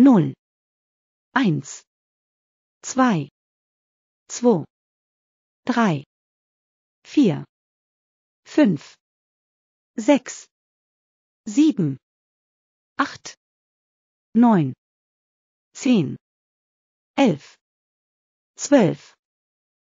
0 1 2 2 3 4 5 6 7 8 9 10 11 12